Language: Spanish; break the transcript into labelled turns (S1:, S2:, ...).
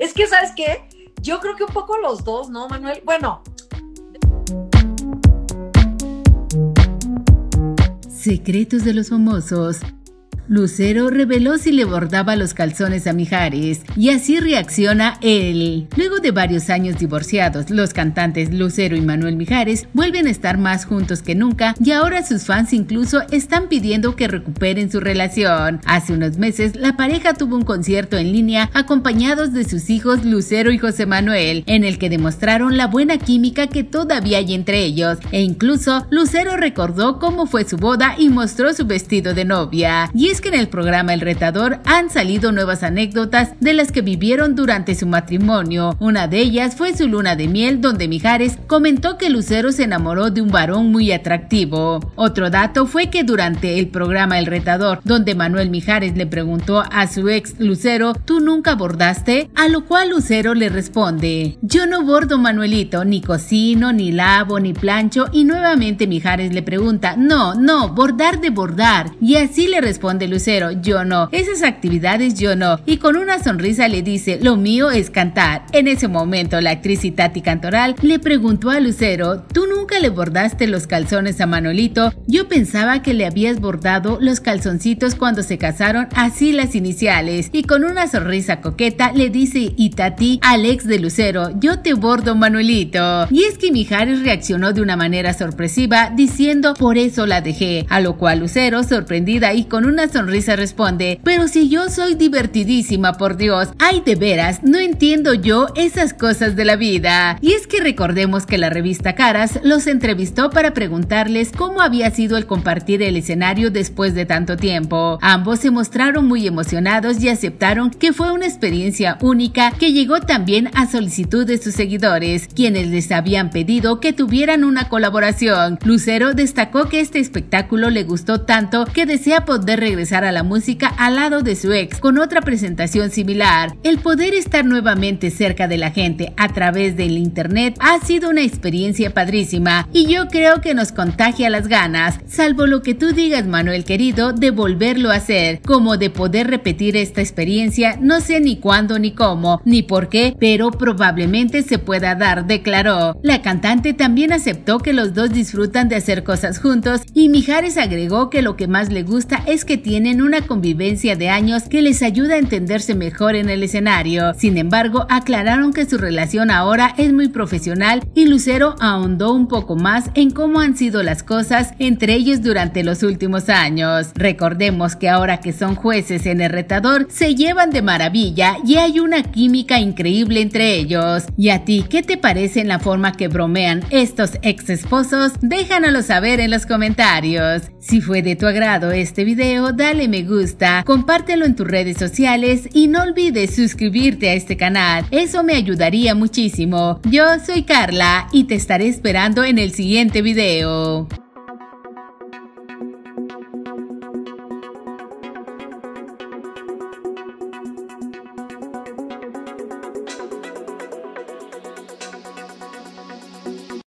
S1: Es que, ¿sabes qué? Yo creo que un poco los dos, ¿no, Manuel? Bueno. Secretos de los famosos Lucero reveló si le bordaba los calzones a Mijares y así reacciona él. Luego de varios años divorciados, los cantantes Lucero y Manuel Mijares vuelven a estar más juntos que nunca y ahora sus fans incluso están pidiendo que recuperen su relación. Hace unos meses, la pareja tuvo un concierto en línea acompañados de sus hijos Lucero y José Manuel, en el que demostraron la buena química que todavía hay entre ellos e incluso Lucero recordó cómo fue su boda y mostró su vestido de novia. Y es que en el programa El Retador han salido nuevas anécdotas de las que vivieron durante su matrimonio. Una de ellas fue su luna de miel donde Mijares comentó que Lucero se enamoró de un varón muy atractivo. Otro dato fue que durante el programa El Retador, donde Manuel Mijares le preguntó a su ex Lucero, ¿tú nunca bordaste? A lo cual Lucero le responde, yo no bordo Manuelito, ni cocino, ni lavo, ni plancho, y nuevamente Mijares le pregunta, no, no, bordar de bordar. Y así le responde de Lucero, yo no, esas actividades yo no. Y con una sonrisa le dice, lo mío es cantar. En ese momento la actriz Itati Tati Cantoral le preguntó a Lucero, ¿tú nunca le bordaste los calzones a Manolito? Yo pensaba que le habías bordado los calzoncitos cuando se casaron, así las iniciales. Y con una sonrisa coqueta le dice Itati tati Alex de Lucero, yo te bordo Manuelito. Y es que Mijares reaccionó de una manera sorpresiva diciendo, por eso la dejé. A lo cual Lucero, sorprendida y con una sonrisa responde, pero si yo soy divertidísima, por Dios, ay de veras, no entiendo yo esas cosas de la vida. Y es que recordemos que la revista Caras los entrevistó para preguntarles cómo había sido el compartir el escenario después de tanto tiempo. Ambos se mostraron muy emocionados y aceptaron que fue una experiencia única que llegó también a solicitud de sus seguidores, quienes les habían pedido que tuvieran una colaboración. Lucero destacó que este espectáculo le gustó tanto que desea poder regresar a la música al lado de su ex con otra presentación similar. El poder estar nuevamente cerca de la gente a través del internet ha sido una experiencia padrísima y yo creo que nos contagia las ganas, salvo lo que tú digas Manuel querido, de volverlo a hacer, como de poder repetir esta experiencia, no sé ni cuándo ni cómo, ni por qué, pero probablemente se pueda dar, declaró. La cantante también aceptó que los dos disfrutan de hacer cosas juntos y Mijares agregó que lo que más le gusta es que tiene tienen una convivencia de años que les ayuda a entenderse mejor en el escenario. Sin embargo, aclararon que su relación ahora es muy profesional y Lucero ahondó un poco más en cómo han sido las cosas entre ellos durante los últimos años. Recordemos que ahora que son jueces en el retador, se llevan de maravilla y hay una química increíble entre ellos. ¿Y a ti qué te parece en la forma que bromean estos ex esposos? Déjanoslo saber en los comentarios. Si fue de tu agrado este video, dale me gusta, compártelo en tus redes sociales y no olvides suscribirte a este canal. Eso me ayudaría muchísimo. Yo soy Carla y te estaré esperando en el siguiente video.